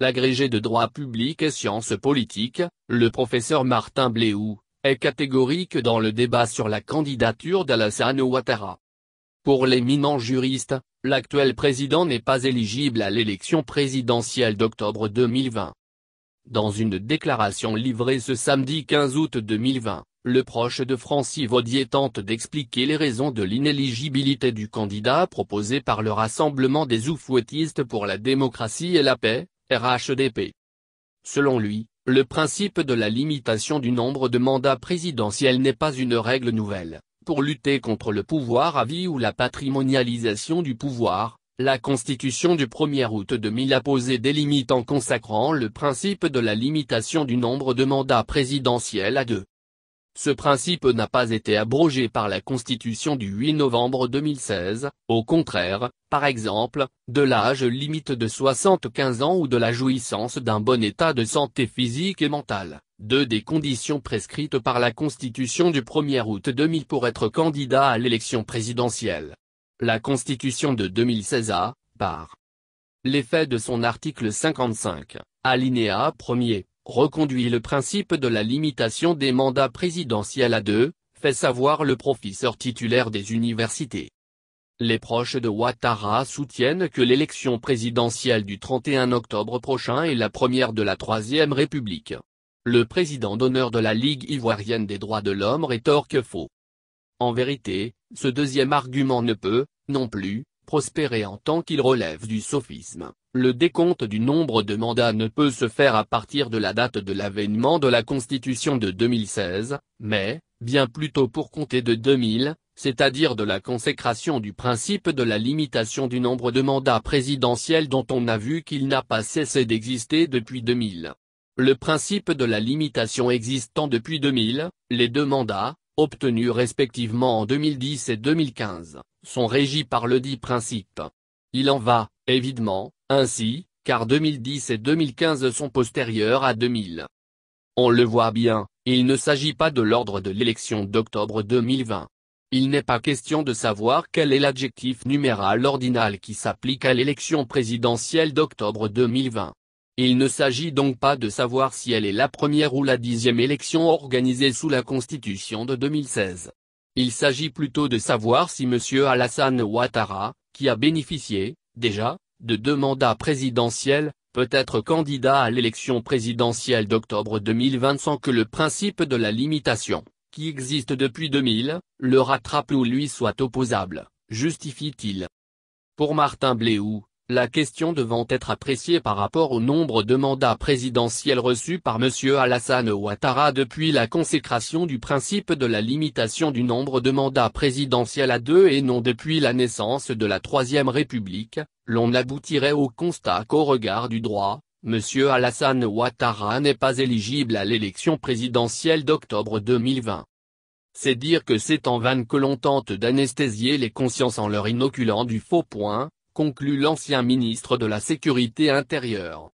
L'agrégé de droit public et sciences politiques, le professeur Martin Bléou, est catégorique dans le débat sur la candidature d'Alassane Ouattara. Pour l'éminent juriste, l'actuel président n'est pas éligible à l'élection présidentielle d'octobre 2020. Dans une déclaration livrée ce samedi 15 août 2020, le proche de Francis Vaudier tente d'expliquer les raisons de l'inéligibilité du candidat proposé par le Rassemblement des oufouettistes pour la démocratie et la paix, RHDP. Selon lui, le principe de la limitation du nombre de mandats présidentiels n'est pas une règle nouvelle. Pour lutter contre le pouvoir à vie ou la patrimonialisation du pouvoir, la Constitution du 1er août 2000 a posé des limites en consacrant le principe de la limitation du nombre de mandats présidentiels à deux. Ce principe n'a pas été abrogé par la Constitution du 8 novembre 2016, au contraire, par exemple, de l'âge limite de 75 ans ou de la jouissance d'un bon état de santé physique et mentale, deux des conditions prescrites par la Constitution du 1er août 2000 pour être candidat à l'élection présidentielle. La Constitution de 2016 a, par l'effet de son article 55, alinéa 1er, reconduit le principe de la limitation des mandats présidentiels à deux, fait savoir le professeur titulaire des universités. Les proches de Ouattara soutiennent que l'élection présidentielle du 31 octobre prochain est la première de la Troisième République. Le président d'honneur de la Ligue ivoirienne des droits de l'homme rétorque faux. En vérité, ce deuxième argument ne peut, non plus, prospérer en tant qu'il relève du sophisme, le décompte du nombre de mandats ne peut se faire à partir de la date de l'avènement de la Constitution de 2016, mais, bien plutôt pour compter de 2000, c'est-à-dire de la consécration du principe de la limitation du nombre de mandats présidentiels dont on a vu qu'il n'a pas cessé d'exister depuis 2000. Le principe de la limitation existant depuis 2000, les deux mandats, obtenus respectivement en 2010 et 2015, sont régis par le dit principe. Il en va, évidemment, ainsi, car 2010 et 2015 sont postérieurs à 2000. On le voit bien, il ne s'agit pas de l'ordre de l'élection d'octobre 2020. Il n'est pas question de savoir quel est l'adjectif numéral ordinal qui s'applique à l'élection présidentielle d'octobre 2020. Il ne s'agit donc pas de savoir si elle est la première ou la dixième élection organisée sous la Constitution de 2016. Il s'agit plutôt de savoir si M. Alassane Ouattara, qui a bénéficié, déjà, de deux mandats présidentiels, peut être candidat à l'élection présidentielle d'octobre 2020 sans que le principe de la limitation, qui existe depuis 2000, le rattrape ou lui soit opposable, justifie-t-il. Pour Martin Bléou. La question devant être appréciée par rapport au nombre de mandats présidentiels reçus par M. Alassane Ouattara depuis la consécration du principe de la limitation du nombre de mandats présidentiels à deux et non depuis la naissance de la Troisième République, l'on aboutirait au constat qu'au regard du droit, M. Alassane Ouattara n'est pas éligible à l'élection présidentielle d'octobre 2020. C'est dire que c'est en vain que l'on tente d'anesthésier les consciences en leur inoculant du faux point, conclut l'ancien ministre de la Sécurité intérieure.